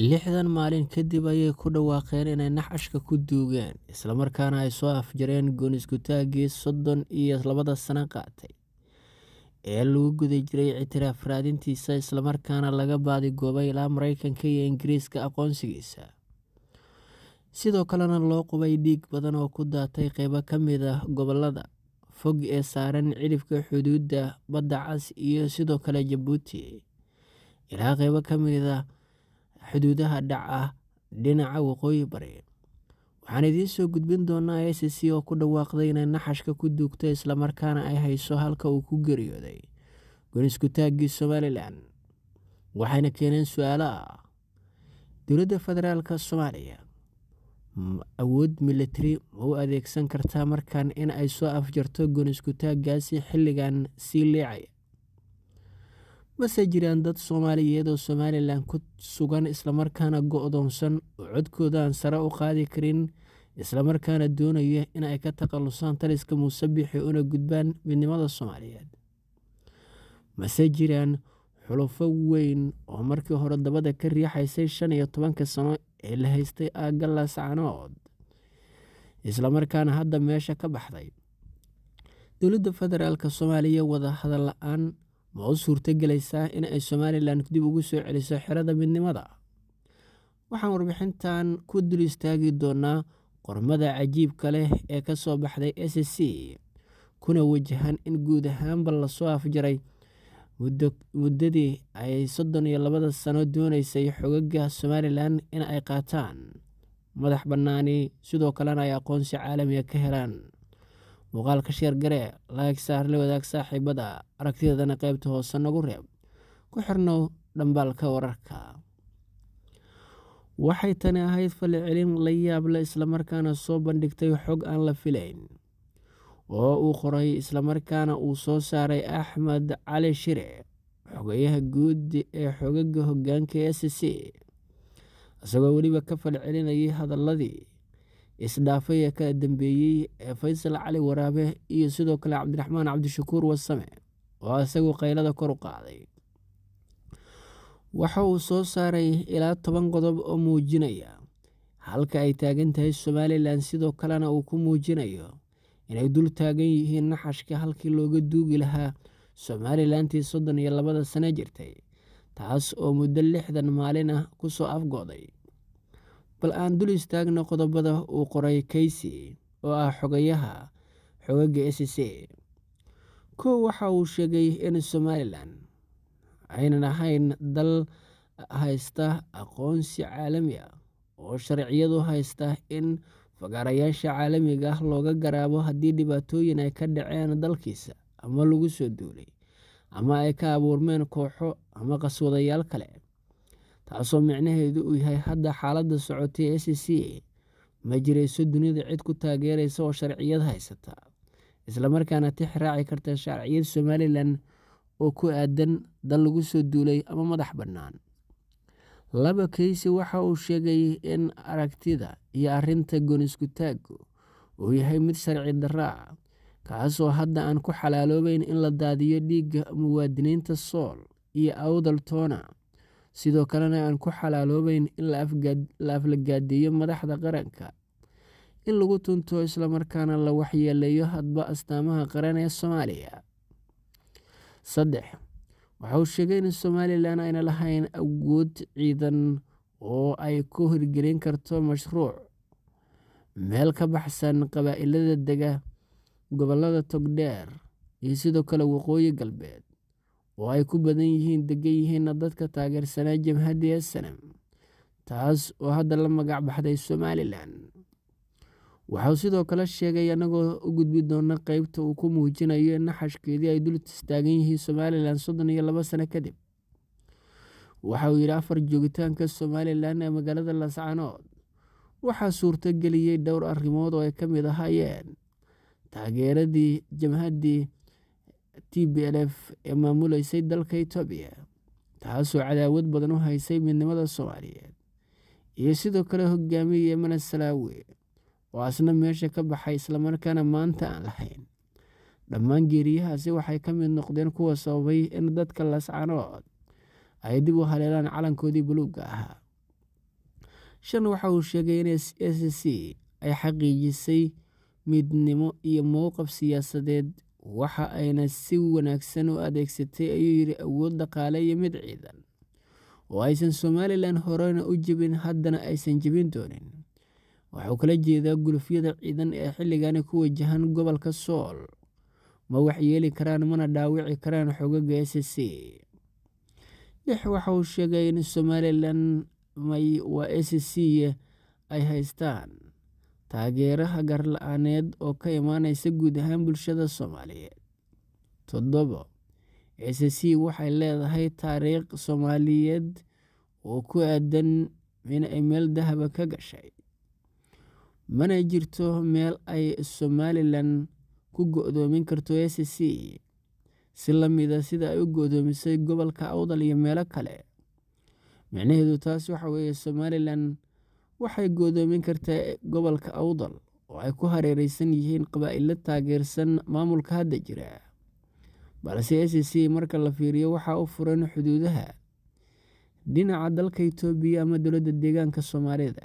lixdan maalin kadib ayay ku dhawaaqeen inay naxashka ku duugeen islamarkaana ay soo afjareen gooniskutaaggii soddon iyo labada sana qaatay ee lagu guda jiray ictiraaf raadintiisa islamarkaana laga baadigoobay ilaa mareykanka iyo ingiriiska aqoonsigiisa sidoo kalena loo qubay dhiig badan oo ku daatay qeybo ka mid ah gobolada fog ee saaran cidhifka xuduudda badda cas iyo sidoo kale jabuuti ilaa qeybo ka mid ah xuduudaha dhac ah dhinaca waqooyi bari waxaan idiin soo gudbin doonaa c oo ku dhawaaqday inay naxashka ku duugtay islamarkaana ay hayso halka uu ku geeriyooday gonisku somalilan waxayna keeneen su-aalo ah dowladda federaalka soomaaliya awood militari ma u adeegsan kartaa markan in ay soo afjarto gonisku xilligan sii liicaya mase jiraan dad soomaaliyeed oo somalilan ku sugan islamarkaana go-doonsan oo codkooda aan sare u qaadi karin islamarkaana doonaya in ay ka takallusaan taliska muuse biixi una gudbaan midnimada soomaaliyeed mase jiraan xulufo weyn oo markii hore dabada ka riixaysay shan iyo tobanka sano ee la haystay aagalas canood islamarkaana hadda meesha ka baxday dowladda federaalk soomaaliya wadahadal la-aan ma u suurtogelaysaa in ay somalilan dib ugu soo celiso xerada midnimada waxaan warbixintan ku dul istaagi doonaa qormada cajiibka leh ee ka soo baxday s c kuna wajahan in guud ahaanba lasoo afjaray muddadii ay soddon iyo labada sano dooneysay xogaga somalilan in ay qaataan madax bannaani sidoo kalena ay aqoonsi caalamiga ah ka helaan muuqaalka sheer garee laag saar la wadaag saaxiibada ah aragtidadana qaybta hoose nagu reeb ku xirno dhambaalka wararka waxay tani ahayd falicelin la yaab islamarkaana soo bandhigtay xog aan la filayn oo uu qoray islamarkaana uu soo saaray axmed cali shire xogeyaha guud ee xogaga hogaanka e c c isagoo weliba ka falcelinayay hadaladii isdhaafaya ka dambeeyey ee faysal cali waraabe iyo sidoo kale cabdiraxmaan cabdishakuur wasame oo isagu qaylada kor u qaaday waxa uu soo saaray ilaa toban qodob oo muujinaya halka ay taagan tahay somalilan sidoo kalena uu ku muujinayo inay dul taagan yihiin naxashka halkii looga duugi lahaa somalilantii soddon iyo labada sano jirtay taas oo muddo lixdan maalin ah kusoo afgo'day bal aan dul istaagno qodobada uu qoray keysi oo ah xogayaha xogaga s c kow waxa uu sheegay in somalilan aynan ahayn dal haysta aqoonsi caalami ah oo sharciyadu haysta in fagaarayaasha caalamiga ah looga garaabo haddii dhibaatooyin ay ka dhaceen dalkiisa ama lagu soo duulay ama ay ka abuurmeen kooxo ama qaswadayaal kale taasoo micnaheedu uu yahay hadda xaaladda socotay ee c e c ma jirayso dunida cid ku taageeraysa oo sharciyad haysata islamarkaana tix raaci karta sharciyad somalilan oo ku aadan dal lagu soo duulay ama madax bannaan laba kaysi waxa uu sheegay in aragtida iyo arinta gonisku taagu uu yahay mid sharci daraa kaasoo hadda aan ku xalaaloobeyn in la daadiyo dhiigga muwaadiniinta sool iyo awdaltoona sidoo kalena aan ku xalaaloobayn in la aflagaadeeyo madaxda qaranka in lagu tunto islamarkaana la waxyeeleeyo hadba astaamaha qaran ee soomaaliya saddex waxa sheegay in somalilan ayna lahayn awood ciidan oo ay ku hirgelin karto mashruuc meel ka baxsan qabaa-ilada dega gobolada togdheer iyo sidoo kale waqooyi galbeed oo ay ku badan yihiin degan yihiinna dadka taageersanaa jabhadii asalaam taas oo hadda la magac baxday somalilan waxau sidoo kale sheegay annagoo u gudbi doona qeybta uu ku muujinayo in naxashkeedii ay dul istaagan yihiin somalilan soddon iyo labo sano kadib waxauu yidhi afar joogitaanka somalilan ee magaalada lascanood waxaa suurto geliyey dhowr arrimood oo ay ka mid ahaayeen taageeradii jabhaddii t TPLF ee maamuleysay dalka etoobiya taasoo cadaawad badan u haysay midnimada Soomaaliyeed iyo sidoo kale hogaamiye Yemane Salaawe oo asna meesha ka baxay islamarkaana maanta aan lahayn dhammaan geeriyahaasi waxay ka mid noqdeen kuwa sababay in dadka lascanood ay dib u haleelaan calankoodii buluugga ahaa shan waxa uu sheegay in s e c ay xaqiijisay midnimo iyo mowqaf siyaasadeed waxa ayna si wanaagsan u adeegsatay ayuu yidhi awood dhaqaale iyo mid ciidan oo aysan somalilan horena u jebin haddana aysan jebin doonin waxuu kala jeedaa gulufyada ciidan ee xilligani ku wajahan gobolka sool ma waxyeeli karaan mana dhaawici karaan xogaga s c dhex waxa uu sheegay in somalilan may waa s c ay haystaan taageeraha gaarla-aaneed oo ka imaanaysa guud ahaan bulshada soomaaliyeed toddobo cecc waxay leedahay taariikh soomaaliyeed oo ku aadan inay meel dahaba ka gashay mana jirto meel ay somalilan ku go-doomin karto cecc si la mida ah sida ay u go-doomisay gobolka awdal iyo meelo kale micnaheedu taas waxa weeye somalilan waxay godoomin kartaa gobolka awdal oo ay ku hareereysan yihiin qabaa qabaa'ilo taageersan maamulka hadda jira balse s c marka la fiiriyo waxaa u furan xuduudaha dhinaca dalka itoobiya ama dowladda deegaanka soomaalida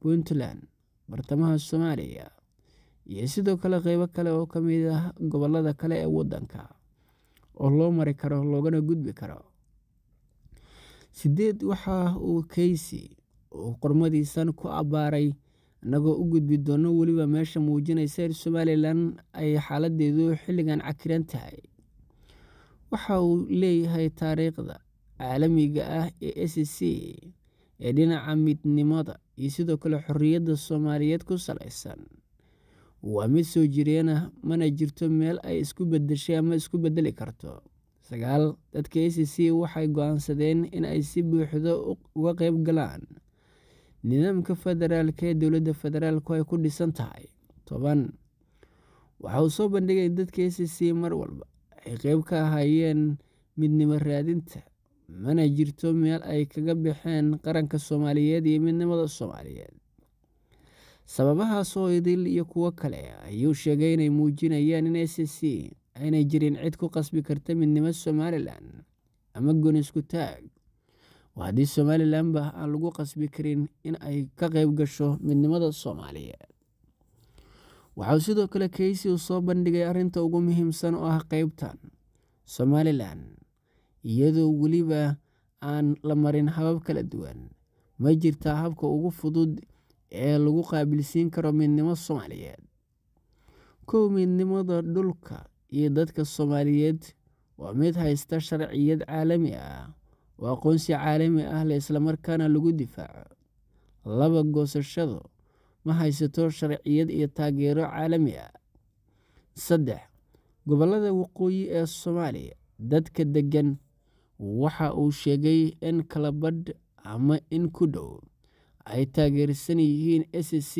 puntland bartamaha soomaaliya iyo sidoo kale qeybo kale oo ka mid ah gobolada kale ee waddanka oo loo mari karo loogana gudbi karo sideed waxa uu keysi qormadiisan ku abbaaray inagoo u gudbi doono weliba meesha muujinaysa in somalilan ay xaaladeedu xilligan cakiran tahay waxa uu leeyahay taariikhda caalamiga ah ee c e c ee dhinaca midnimada iyo sidoo kale xorriyadda soomaaliyeed ku salaysan waa mid soo jireena mana jirto meel ay isku bedeshay ama isku bedeli karto sagaal dadka a e c waxay go-aansadeen in ay si buuxdo uga qayb galaan nidaamka federaalk ee dowlada federaalku ay ku dhisan tahay toban waxa uu soo bandhigay dadka s c mar walba ay qeyb ka ahaayeen midnimo raadinta mana jirto meel ay kaga baxeen qaranka soomaaliyeed iyo midnimada soomaaliyeed sababahaasoo idil iyo kuwo kale ayuu sheegay inay muujinayaan in s c aynay jirin cid ku qasbi karta midnimo somalilan ama gonisku taag waa haddii somalilanba aan lagu qasbi karin in ay ka qayb gasho midnimada soomaaliyeed waxauu sidoo kale keysi u soo bandhigay arrinta ugu muhiimsan oo ah qeybtan somalilan iyadoo weliba aan la marin habab kala duwan ma jirtaa habka ugu fudud ee lagu qaabilsiin karo midnimo soomaaliyeed kow midnimada dhulka iyo dadka soomaaliyeed waa mid haysta sharciyad caalami ah waa aqoonsi caalami ah la islamarkaana lagu difaaco laba goosashado ma haysato sharciyad iyo taageero caalami ah saddex gobollada waqooyi ee soomaaliya dadka deggan waxa uu sheegay in kalabadh ama in ku dhow ay taageersan yihiin s c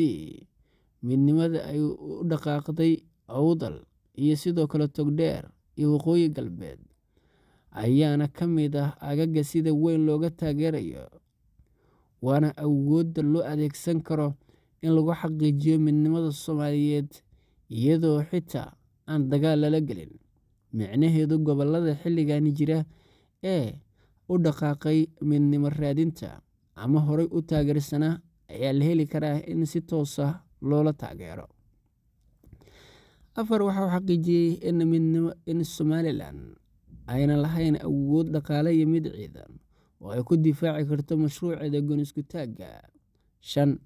midnimada ay u dhaqaaqday awdal iyo sidoo kale togdheer iyo waqooyi galbeed ayaana ka mid ah agaga sida weyn looga taageerayo waana awoodda loo adeegsan karo in lagu xaqiijiyo midnimada soomaaliyeed iyadoo xitaa aan dagaal lala gelin micnaheedu gobollada xilligani jira ee u dhaqaaqay midnimo raadinta ama horay u taageersanaa ayaa la heli karaa in si toosa ah loola taageero afar waxa uu xaqiijiyey in midnimo in somalilan aynan lahayn awood dhaqaale iyo mid ciidan oo ay ku difaaci karto mashruuceeda gonisku shan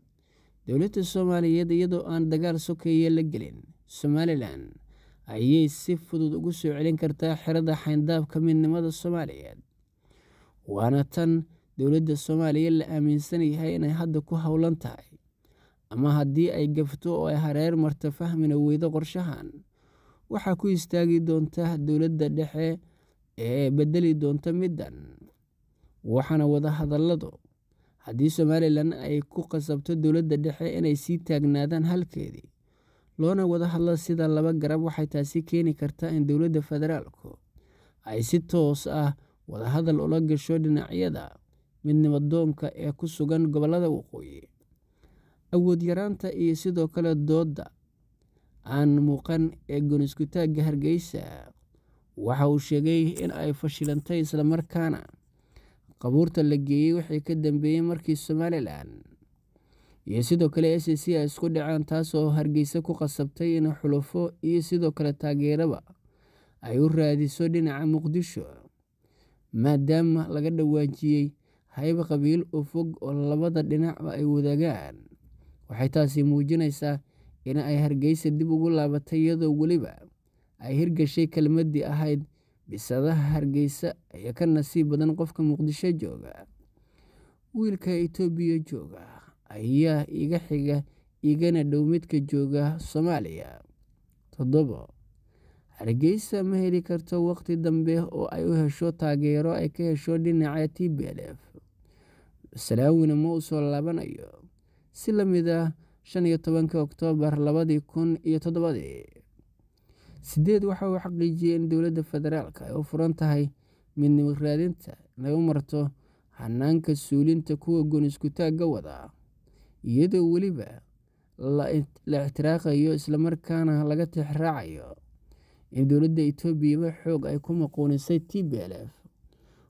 dowladda soomaaliyeed iyadoo aan dagaal sokeeye la gelin somalilan ayay si fudud ugu soo celin kartaa xerada xayndaabka midnimada soomaaliyeed waana tan dowladda soomaaliya la aaminsan yahay inay hadda ku howlan tahay ama haddii ay gafto oo ay hareer marta fahmina weydo qorshahan waxaa ku istaagi doontaa dowladda dhexe ee bedeli doonta middan waxaana wada hadalladu haddii somalilan ay ku qasabto dowladda dhexe inay sii taagnaadaan halkeedii loona wada hadla sida laba garab waxay taasi keeni kartaa in dowladda federaalku ay si toos ah wadahadal ula gasho dhinacyada midnimadoonka ee ku sugan gobollada waqooyi awood yaraanta iyo sidoo kale doodda aan muuqan ee gooniskutaagga hargeysa waxa uu sheegay in ay fashilantay islamarkaana qabuurta la geeyey wixii ka dambeeyey markii somalilan iyo sidoo kale s c ay isku dhaceen taasoo hargeysa ku qasabtay in xulufo iyo sidoo kale taageeraba ay u raadiso dhinaca muqdisho maadaama laga dhawaajiyey hayb qabiil u fog oo labada dhinacba ay wadaagaan waxay taasi muujinaysaa in ay hargeysa dib ugu laabatay iyadoo weliba ay hirgashay kelmaddii ahayd bisadaha hargeysa ayaa ka nasiib badan qofka muqdisho jooga wiilka itoobiya jooga ayaa iga xiga igana dhow midka jooga soomaaliya todobo hargeysa ma heli karto waqti dambe oo ay u hesho taageero ay ka hesho dhinaca t tblf salaawina ma usoo laabanayo si lamid a ah shan iyo tobanka oktoobar labadii kun iyo toddobadii sideed waxa uu xaqiijiyay in dowladda federaalk ay u furan tahay midnimo raadinta lagu marto hanaanka suulinta kuwa gooni isku wada iyadoo weliba la ixtiraaqayo islamarkaana laga tixraacayo in dowladda etoobiyaba xoog ay ku maquunisay t tblf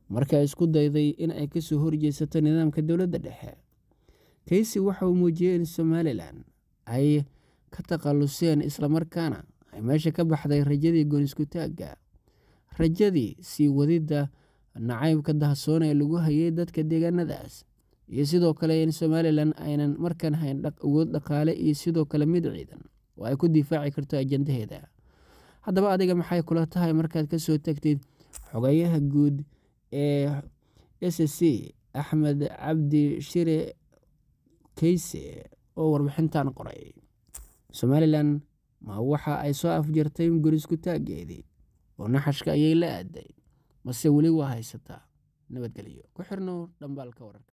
marka ay isku dayday in ay kasoo horjeesato nidaamka dowladda dhexe kaysi waxa uu muujiyey in somalilan ay ka takhalluseen islamarkaana waxay meesha ka baxday rajadii gooniskutaagga rajadii sii wadidda nacaybka dahsoon ee lagu hayay dadka deegaanadaas iyo sidoo kale in somalilan aynan markan hayn awood dhaqaale iyo sidoo kale mid ciidan oo ay ku difaaci karto ajandaheeda haddaba adiga maxay kula tahay markaad kasoo tagtid xogayaha guud ee s c axmed cabdi shire keyse oo warbixintan qoray somalilan ma waxa ay soo afjartay ungarisku taaggeedii oo naxashka ayay la aaday mase weli waa haysataa nabadgelyo ku xirno dhambaalka wararka